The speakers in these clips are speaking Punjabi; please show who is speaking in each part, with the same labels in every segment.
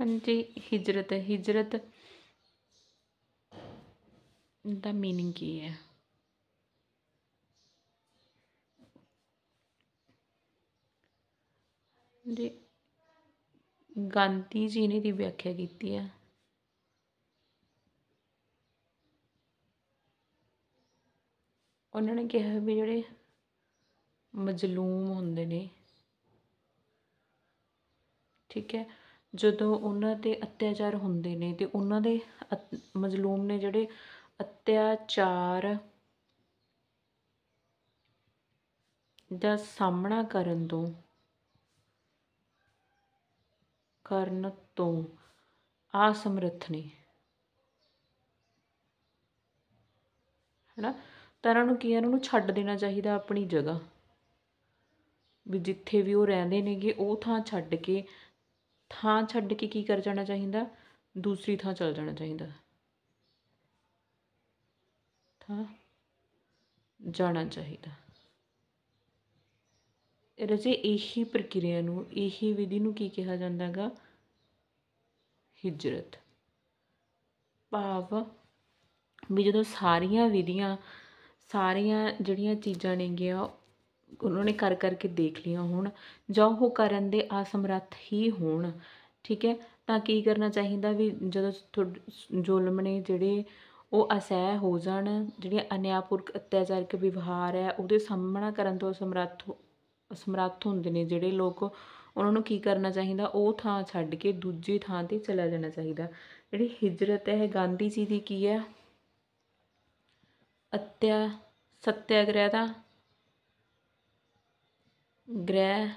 Speaker 1: ਹਾਂਜੀ ਹਿਜਰਤ ਹਿਜਰਤ ਦਾ ਮੀਨਿੰਗ ਕੀ ਹੈ ਜੀ ਗਾਂਧੀ ਜੀ ਨੇ ਦੀ ਵਿਆਖਿਆ ਕੀਤੀ ਹੈ ਉਹਨਾਂ ਨੇ ਕਿਹਾ ਵੀ ਜਿਹੜੇ ਮਜਲੂਮ ਹੁੰਦੇ ਨੇ ਠੀਕ ਹੈ ਜਦੋਂ ਉਹਨਾਂ 'ਤੇ ਅਤਿਆਚਾਰ ਹੁੰਦੇ ਨੇ ਤੇ ਉਹਨਾਂ ਦੇ ਮਜ਼ਲੂਮ ਨੇ ਜਿਹੜੇ ਅਤਿਆਚਾਰ ਦਾ ਸਾਹਮਣਾ ਕਰਨ ਤੋਂ ਕਰਨ ਤੋਂ ਅਸਮਰੱਥ ਨੇ ਹੈਨਾ ਤਾਂ ਇਹਨਾਂ ਨੂੰ ਕੀ ਇਹਨਾਂ ਨੂੰ ਛੱਡ ਦੇਣਾ ਚਾਹੀਦਾ ਆਪਣੀ ਜਗ੍ਹਾ ਵੀ ਜਿੱਥੇ ਵੀ ਉਹ ਰਹਿੰਦੇ ਨੇਗੇ ਉਹ ਥਾਂ ਛੱਡ ਕੇ ਥਾਂ ਛੱਡ ਕੇ ਕੀ ਕਰ ਜਾਣਾ ਚਾਹੀਦਾ ਦੂਸਰੀ ਥਾਂ ਚਲ ਜਾਣਾ ਚਾਹੀਦਾ ਥਾਂ ਜਾਣਾ ਚਾਹੀਦਾ ਰਜੇ ਇਹੀ ਪ੍ਰਕਿਰਿਆ ਨੂੰ ਇਹੀ ਵਿਧੀ ਨੂੰ ਕੀ ਕਿਹਾ ਜਾਂਦਾ ਹੈਗਾ ਹਿਜਰਤ ਭਾਵ ਵੀ ਜਦੋਂ ਸਾਰੀਆਂ ਵਿਧੀਆਂ ਸਾਰੀਆਂ ਜਿਹੜੀਆਂ ਚੀਜ਼ਾਂ ਨੇਗੀਆਂ ਉਹਨਾਂ ਨੇ ਕਰ ਕਰਕੇ ਦੇਖ ਲਈਆਂ ਹੋਣ ਜਾਂ ਉਹ ਕਰਨ ਦੇ ਅਸਮਰੱਥ ਹੀ ਹੋਣ ਠੀਕ ਹੈ ਤਾਂ ਕੀ ਕਰਨਾ ਚਾਹੀਦਾ ਵੀ ਜਦੋਂ ਜ਼ੁਲਮ ਨੇ ਜਿਹੜੇ ਉਹ ਅਸਹਿ ਹੋ ਜਾਣ ਜਿਹੜੀਆਂ ਅਨਿਆਪੁਰਕ ਅਤਿਆਚਾਰਕ ਵਿਵਹਾਰ ਹੈ ਉਹਦੇ ਸਾਹਮਣਾ ਕਰਨ ਤੋਂ ਸਮਰੱਥ ਸਮਰੱਥ ਹੁੰਦੇ ਨੇ ਜਿਹੜੇ ਲੋਕ ਉਹਨਾਂ ਨੂੰ ਕੀ ਕਰਨਾ ਚਾਹੀਦਾ ਉਹ ਥਾਂ ਛੱਡ ਕੇ ਦੂਜੀ ਥਾਂ ਤੇ ਚਲਾ ਜਾਣਾ ਚਾਹੀਦਾ ਜਿਹੜੀ ਹਿਜਰਤ ਹੈ ਗਾਂਧੀ ਜੀ ਦੀ ਕੀ ਹੈ ਅਤਿਆ ਸਤਿਆਗ੍ਰਹਿ ਦਾ ਗ੍ਰਹਿ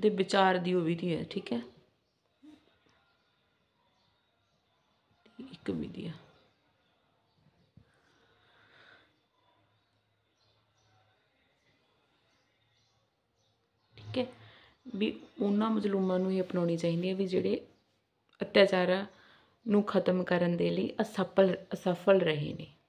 Speaker 1: ਦੇ ਵਿਚਾਰ ਦੀ ਉਹ ਵਿਧੀ ਹੈ ਠੀਕ ਹੈ ਇੱਕ ਵਿਧੀ ਹੈ ਠੀਕ ਹੈ ਵੀ ਉਹਨਾਂ ਮਜ਼ਲੂਮਾਂ ਨੂੰ ਹੀ ਅਪਣਾਉਣੀ ਚਾਹੀਦੀ ਹੈ ਵੀ ਜਿਹੜੇ ਅਤਿਆਚਾਰਾਂ ਨੂੰ ਖਤਮ ਕਰਨ ਦੇ ਲਈ ਅਸਫਲ ਅਸਫਲ ਰਹੇ ਨੇ